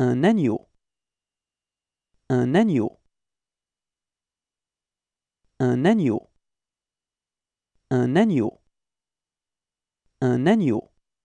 Un agneau. Un agneau. Un agneau. Un agneau. Un agneau.